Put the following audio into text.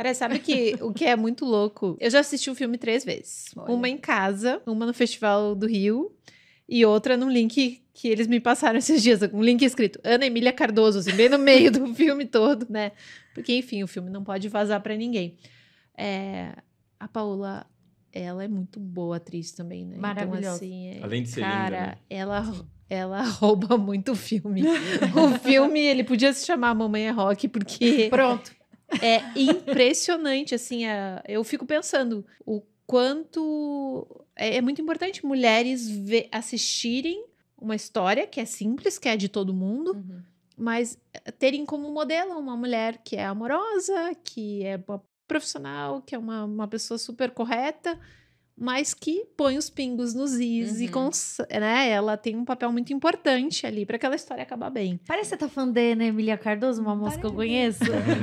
Cara, sabe que o que é muito louco? Eu já assisti o filme três vezes. Olha. Uma em casa, uma no Festival do Rio e outra num link que eles me passaram esses dias, um link escrito Ana Emília Cardoso, assim, bem no meio do filme todo, né? Porque, enfim, o filme não pode vazar para ninguém. É, a Paola, ela é muito boa atriz também, né? Então, Maravilhosa. Então, assim, é, Além de ser cara, linda, né? ela ela rouba muito o filme. o filme, ele podia se chamar Mamãe é Rock, porque... Pronto. É impressionante, assim, a, eu fico pensando o quanto é, é muito importante mulheres assistirem uma história que é simples, que é de todo mundo, uhum. mas eh, terem como modelo uma mulher que é amorosa, que é uma profissional, que é uma, uma pessoa super correta mas que põe os pingos nos is uhum. e cons... né, ela tem um papel muito importante ali para aquela história acabar bem. Parece que você tá fã de Ana Emília Cardoso, uma moça que eu conheço.